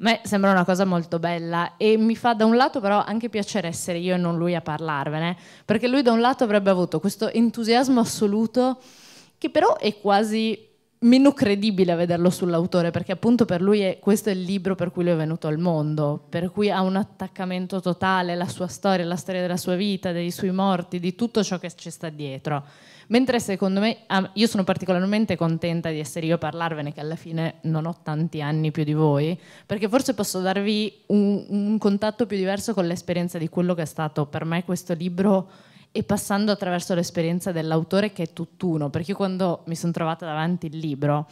A me sembra una cosa molto bella e mi fa da un lato però anche piacere essere io e non lui a parlarvene, perché lui da un lato avrebbe avuto questo entusiasmo assoluto che però è quasi meno credibile vederlo sull'autore, perché appunto per lui è, questo è il libro per cui lui è venuto al mondo, per cui ha un attaccamento totale alla sua storia, alla storia della sua vita, dei suoi morti, di tutto ciò che ci sta dietro. Mentre secondo me, ah, io sono particolarmente contenta di essere io a parlarvene, che alla fine non ho tanti anni più di voi, perché forse posso darvi un, un contatto più diverso con l'esperienza di quello che è stato per me questo libro e passando attraverso l'esperienza dell'autore che è tutt'uno, perché io quando mi sono trovata davanti il libro,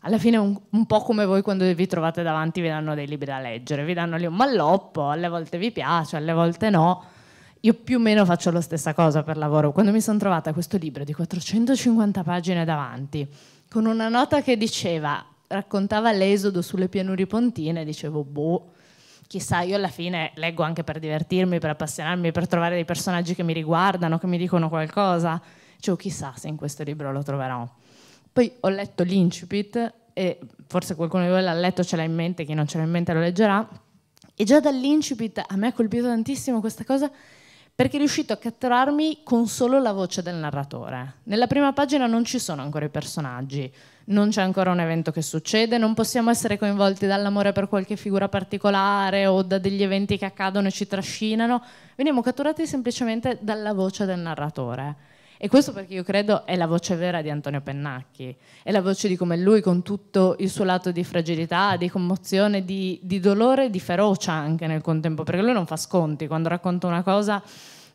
alla fine un, un, po' come voi quando vi trovate davanti vi danno dei libri da leggere, vi danno lì un malloppo, alle volte vi piace, alle volte no. Io più o meno faccio la stessa cosa per lavoro. Quando mi sono trovata questo libro di 450 pagine davanti, con una nota che diceva, raccontava l'esodo sulle pianure pontine, dicevo, boh, chissà, io alla fine leggo anche per divertirmi, per appassionarmi, per trovare dei personaggi che mi riguardano, che mi dicono qualcosa. Cioè, oh, chissà se in questo libro lo troverò. Poi ho letto l'incipit e forse qualcuno di voi l'ha letto, ce l'ha in mente, chi non ce l'ha in mente lo leggerà. E già dall'incipit a me ha colpito tantissimo questa cosa perché è riuscito a catturarmi con solo la voce del narratore. Nella prima pagina non ci sono ancora i personaggi, non c'è ancora un evento che succede, non possiamo essere coinvolti dall'amore per qualche figura particolare o da degli eventi che accadono e ci trascinano, veniamo catturati semplicemente dalla voce del narratore. E questo perché io credo è la voce vera di Antonio Pennacchi, è la voce di come lui con tutto il suo lato di fragilità, di commozione, di, di dolore, di ferocia anche nel contempo, perché lui non fa sconti, quando racconta una cosa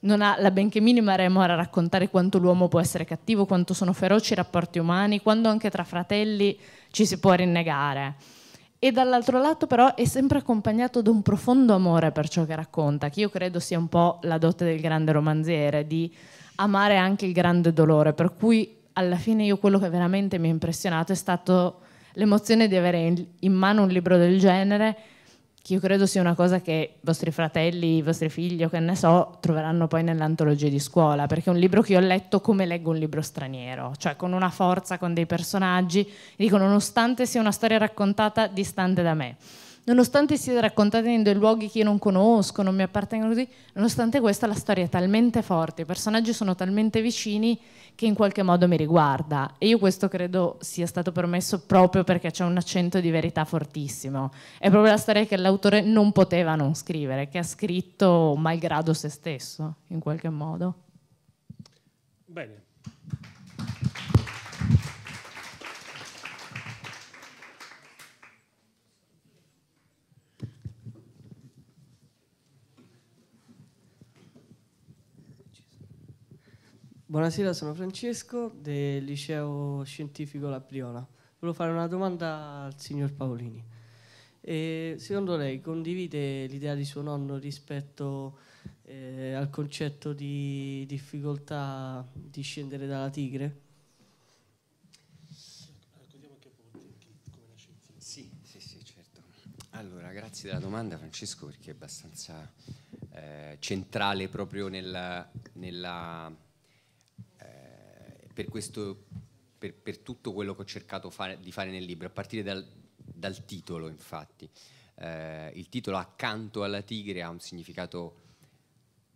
non ha la benché minima remora a raccontare quanto l'uomo può essere cattivo, quanto sono feroci i rapporti umani, quando anche tra fratelli ci si può rinnegare. E dall'altro lato però è sempre accompagnato da un profondo amore per ciò che racconta, che io credo sia un po' la dote del grande romanziere, di amare anche il grande dolore, per cui alla fine io quello che veramente mi ha impressionato è stato l'emozione di avere in mano un libro del genere, che io credo sia una cosa che i vostri fratelli, i vostri figli o che ne so, troveranno poi nell'antologia di scuola, perché è un libro che io ho letto come leggo un libro straniero, cioè con una forza, con dei personaggi, dico nonostante sia una storia raccontata distante da me nonostante si raccontate in dei luoghi che io non conosco, non mi appartengono così, nonostante questo la storia è talmente forte, i personaggi sono talmente vicini che in qualche modo mi riguarda e io questo credo sia stato permesso proprio perché c'è un accento di verità fortissimo. È proprio la storia che l'autore non poteva non scrivere, che ha scritto malgrado se stesso, in qualche modo. Bene. Buonasera, sono Francesco del liceo scientifico La Briona. Volevo fare una domanda al signor Paolini. E secondo lei condivide l'idea di suo nonno rispetto eh, al concetto di difficoltà di scendere dalla tigre? Sì, sì, sì, certo. Allora, grazie della domanda Francesco perché è abbastanza eh, centrale proprio nella, nella per, questo, per, per tutto quello che ho cercato fare, di fare nel libro, a partire dal, dal titolo infatti. Eh, il titolo Accanto alla tigre ha un significato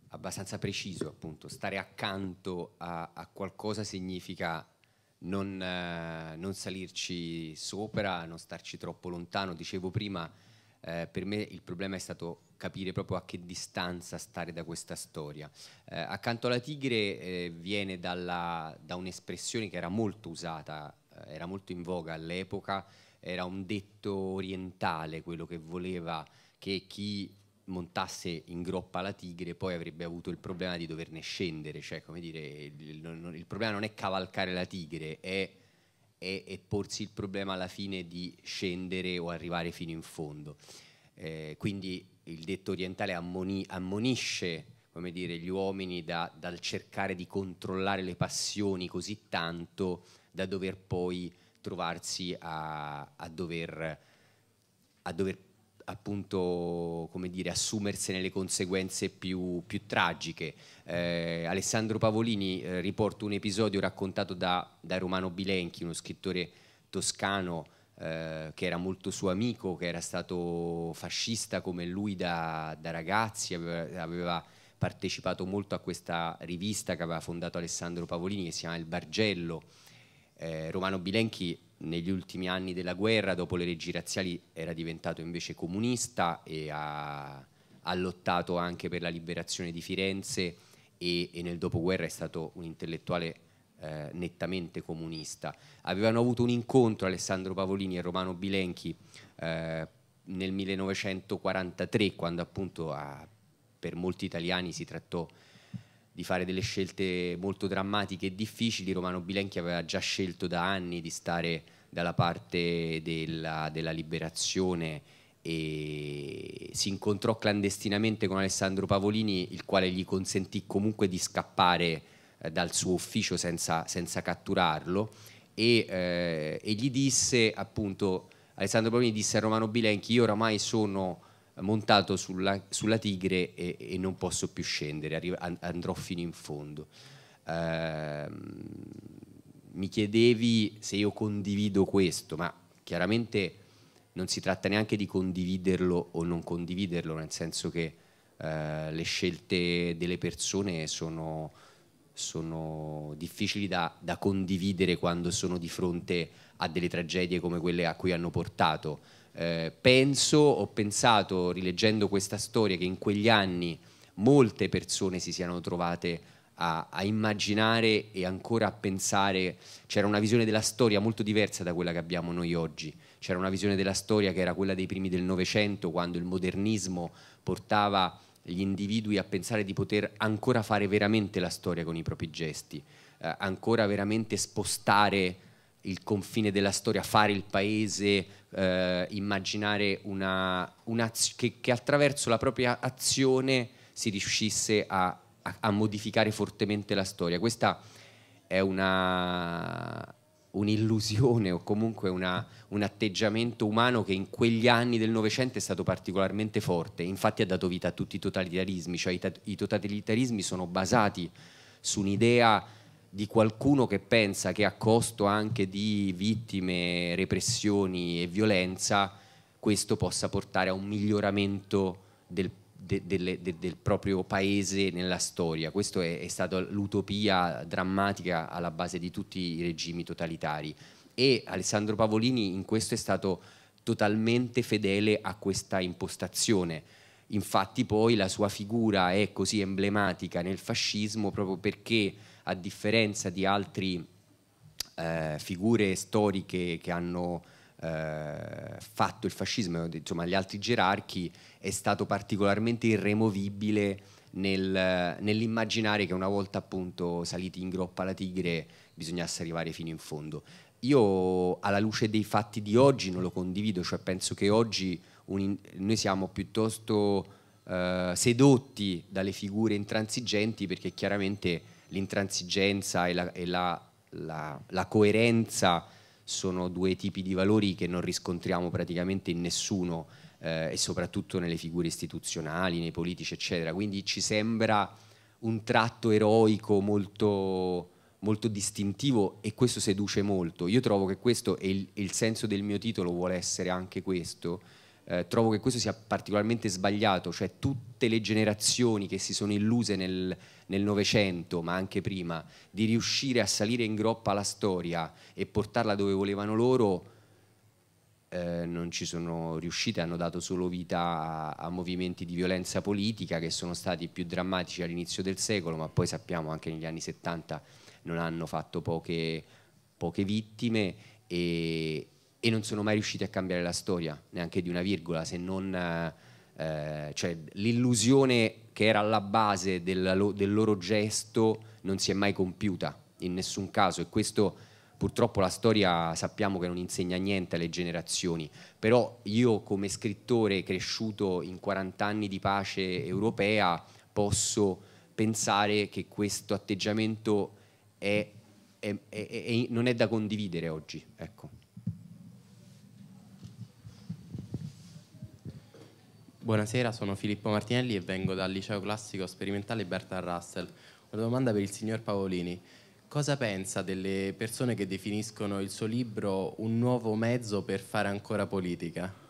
abbastanza preciso, appunto, stare accanto a, a qualcosa significa non, eh, non, salirci sopra, non starci troppo lontano, dicevo prima eh, per me il problema è stato capire proprio a che distanza stare da questa storia. Eh, accanto alla tigre eh, viene dalla, da un'espressione che era molto usata, eh, era molto in voga all'epoca, era un detto orientale quello che voleva che chi montasse in groppa la tigre poi avrebbe avuto il problema di doverne scendere, cioè come dire, il, il, il problema non è cavalcare la tigre, è e, e, porsi il problema alla fine di scendere o arrivare fino in fondo. Eh, quindi il detto orientale ammoni, ammonisce dire, gli uomini da, dal cercare di controllare le passioni così tanto da dover poi trovarsi a, a, dover, a dover appunto come dire, assumersene le conseguenze più, più tragiche. Eh, Alessandro Pavolini eh, riporta un episodio raccontato da, da Romano Bilenchi, uno scrittore toscano eh, che era molto suo amico, che era stato fascista come lui da, da ragazzi, aveva, aveva partecipato molto a questa rivista che aveva fondato Alessandro Pavolini che si chiama Il Bargello. Eh, Romano Bilenchi negli ultimi anni della guerra, dopo le leggi razziali, era diventato invece comunista e ha, ha lottato anche per la liberazione di Firenze e, e nel dopoguerra è stato un intellettuale eh, nettamente comunista. Avevano avuto un incontro Alessandro Pavolini e Romano Bilenchi eh, nel 1943, quando appunto ah, per molti italiani si trattò di di fare delle scelte molto drammatiche e difficili, Romano Bilenchi aveva già scelto da anni di stare dalla parte della, della liberazione e si incontrò clandestinamente con Alessandro Pavolini, il quale gli consentì comunque di scappare eh, dal suo ufficio senza, senza catturarlo e, eh, e, gli disse appunto, Alessandro Pavolini disse a Romano Bilenchi, io oramai sono montato sulla, sulla tigre e, e, non posso più scendere, arriva, andrò fino in fondo. Eh, mi chiedevi se io condivido questo, ma chiaramente non si tratta neanche di condividerlo o non condividerlo, nel senso che eh, le scelte delle persone sono, sono difficili da, da condividere quando sono di fronte a delle tragedie come quelle a cui hanno portato eh, penso, ho pensato rileggendo questa storia che in quegli anni molte persone si siano trovate a, a immaginare e ancora a pensare, c'era una visione della storia molto diversa da quella che abbiamo noi oggi, c'era una visione della storia che era quella dei primi del Novecento, quando il modernismo portava gli individui a pensare di poter ancora fare veramente la storia con i propri gesti, eh, ancora veramente spostare il confine della storia, fare il paese, eh, immaginare una, una che, che, attraverso la propria azione si riuscisse a, a, a modificare fortemente la storia. Questa è un'illusione o comunque una, un atteggiamento umano che in quegli anni del Novecento è stato particolarmente forte, infatti ha dato vita a tutti i totalitarismi, cioè i, i totalitarismi sono basati su un'idea di qualcuno che pensa che a costo anche di vittime, repressioni e violenza, questo possa portare a un miglioramento del, de, de, de, del proprio paese nella storia. Questa è, è stata l'utopia drammatica alla base di tutti i regimi totalitari e Alessandro Pavolini in questo è stato totalmente fedele a questa impostazione. Infatti poi la sua figura è così emblematica nel fascismo proprio perché a differenza di altre eh, figure storiche che hanno eh, fatto il fascismo, insomma gli altri gerarchi, è stato particolarmente irremovibile nel, nell'immaginare che una volta appunto saliti in groppa alla tigre bisognasse arrivare fino in fondo. Io alla luce dei fatti di oggi non lo condivido, cioè penso che oggi un, noi siamo piuttosto eh, sedotti dalle figure intransigenti perché chiaramente l'intransigenza e, la, e la, la, la, coerenza sono due tipi di valori che non riscontriamo praticamente in nessuno eh, e soprattutto nelle figure istituzionali, nei politici, eccetera. Quindi ci sembra un tratto eroico molto, molto distintivo e questo seduce molto. Io trovo che questo, e il, il senso del mio titolo vuole essere anche questo, eh, trovo che questo sia particolarmente sbagliato, cioè tutte le generazioni che si sono illuse nel Novecento, ma anche prima, di riuscire a salire in groppa alla storia e portarla dove volevano loro, eh, non ci sono riuscite, hanno dato solo vita a, a, movimenti di violenza politica che sono stati più drammatici all'inizio del secolo, ma poi sappiamo anche negli anni 70 non hanno fatto poche, poche vittime e, e non sono mai riusciti a cambiare la storia, neanche di una virgola, se non... Eh, eh cioè, l'illusione che era alla base del, del loro gesto non si è mai compiuta in nessun caso e questo purtroppo la storia sappiamo che non insegna niente alle generazioni, però io come scrittore cresciuto in 40 anni di pace europea posso pensare che questo atteggiamento è, è, è, non è da condividere oggi. Ecco. Buonasera, sono Filippo Martinelli e vengo dal Liceo Classico Sperimentale Bertrand Russell. Una domanda per il signor Paolini. Cosa pensa delle persone che definiscono il suo libro un nuovo mezzo per fare ancora politica?